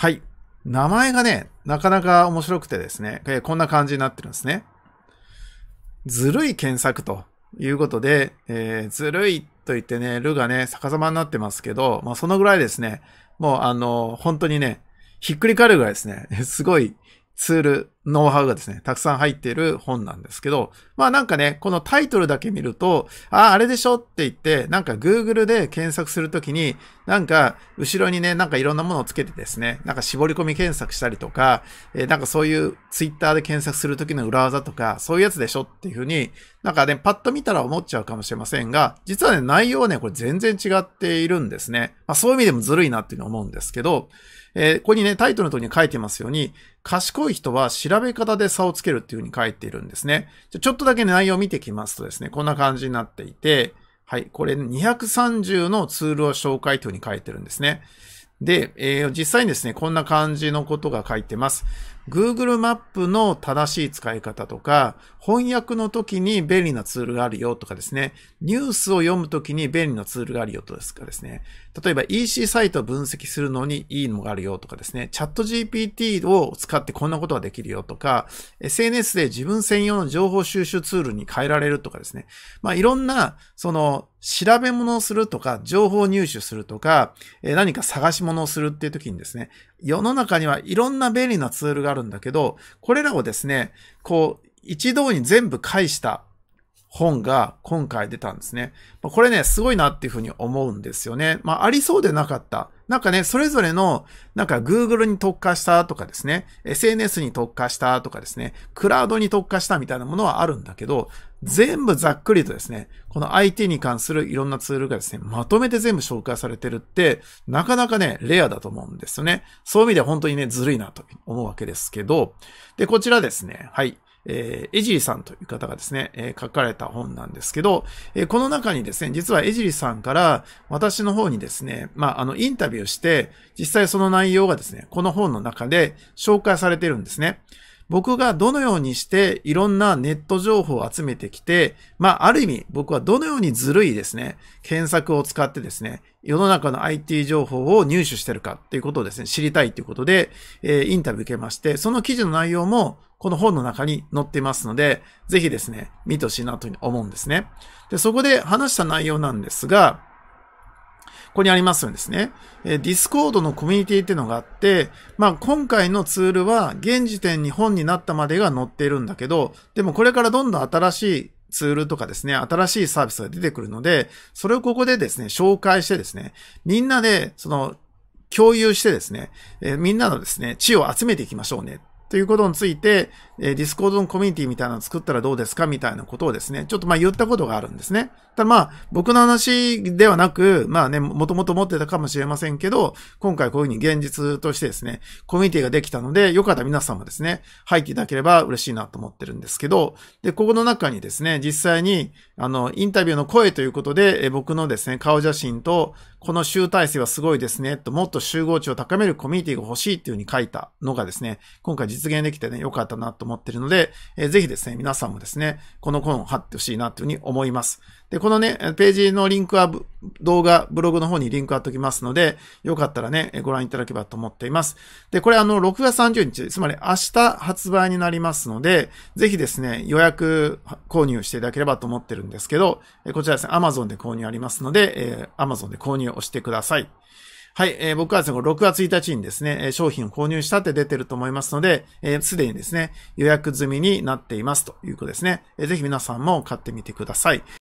はい。名前がね、なかなか面白くてですね、えー、こんな感じになってるんですね。ずるい検索ということで、えー、ずるいと言ってね、るがね、逆さまになってますけど、まあそのぐらいですね、もうあの、本当にね、ひっくり返るぐらいですね、すごいツールノウハウがですね、たくさん入っている本なんですけど、まあなんかね、このタイトルだけ見ると、あ、ああれでしょって言って、なんか Google で検索するときに、なんか後ろにね、なんかいろんなものをつけてですね、なんか絞り込み検索したりとか、えー、なんかそういう Twitter で検索するときの裏技とか、そういうやつでしょっていうふうに、なんかね、パッと見たら思っちゃうかもしれませんが、実はね、内容はね、これ全然違っているんですね。まあそういう意味でもずるいなっていうのを思うんですけど、えー、ここにね、タイトルのとこに書いてますように、賢い人は知調べ方で差をつけるっていうふうに書いているんですね。じゃちょっとだけ、ね、内容を見てきますとですね、こんな感じになっていて、はい、これ230のツールを紹介というふうに書いてるんですね。で、えー、実際にですね、こんな感じのことが書いてます。Google マップの正しい使い方とか、翻訳の時に便利なツールがあるよとかですね、ニュースを読む時に便利なツールがあるよとかですね、例えば EC サイトを分析するのにいいのがあるよとかですね、チャット GPT を使ってこんなことができるよとか、SNS で自分専用の情報収集ツールに変えられるとかですね、まあいろんな、その、調べ物をするとか、情報入手するとか、え何か探し物をするっていう時にですね、世の中にはいろんな便利なツールがあるんだけど、これらをですね、こう、一堂に全部返した本が今回出たんですね。これね、すごいなっていうふうに思うんですよね。まあ、ありそうでなかった。なんかね、それぞれの、なんか Google に特化したとかですね、SNS に特化したとかですね、クラウドに特化したみたいなものはあるんだけど、全部ざっくりとですね、この IT に関するいろんなツールがですね、まとめて全部紹介されてるって、なかなかね、レアだと思うんですよね。そういう意味では本当にね、ずるいなと思うわけですけど、で、こちらですね、はい。えー、エジリさんという方がですね、えー、書かれた本なんですけど、えー、この中にですね、実はエジリさんから私の方にですね、まあ、あの、インタビューして、実際その内容がですね、この本の中で紹介されてるんですね。僕がどのようにしていろんなネット情報を集めてきて、まあ、ある意味僕はどのようにずるいですね、検索を使ってですね、世の中の IT 情報を入手してるかっていうことをですね、知りたいということで、えー、インタビュー受けまして、その記事の内容もこの本の中に載ってますので、ぜひですね、見てほしいなというふうに思うんですね。で、そこで話した内容なんですが、ここにありますんですね。えディスコードのコミュニティっていうのがあって、まあ今回のツールは現時点に本になったまでが載っているんだけど、でもこれからどんどん新しいツールとかですね、新しいサービスが出てくるので、それをここでですね、紹介してですね、みんなで、その、共有してですね、えー、みんなのですね、知を集めていきましょうねということについて、えー、ディスコードのコミュニティみたいなの作ったらどうですかみたいなことをですね、ちょっとまあ言ったことがあるんですね。ただまあ、僕の話ではなく、まあね、もともと持ってたかもしれませんけど、今回こういうふうに現実としてですね、コミュニティができたので、よかったら皆さんもですね、入っていただければ嬉しいなと思ってるんですけど、で、ここの中にですね、実際に、あの、インタビューの声ということで、え僕のですね、顔写真と、この集大成はすごいですね、と、もっと集合値を高めるコミュニティが欲しいっていうふうに書いたのがですね、今回実実現できてね、良かったなと思ってるので、えー、ぜひですね、皆さんもですね、この本を貼ってほしいなというふうに思います。で、このね、ページのリンクは動画、ブログの方にリンク貼っておきますので、よかったらね、ご覧いただければと思っています。で、これあの、6月30日、つまり明日発売になりますので、ぜひですね、予約購入していただければと思ってるんですけど、こちらですね、Amazon で購入ありますので、えー、Amazon で購入をしてください。はい、えー、僕はですね、6月1日にですね、商品を購入したって出てると思いますので、す、えー、で、にですね、予約済みになっていますということですね。えー、ぜひ皆さんも買ってみてください。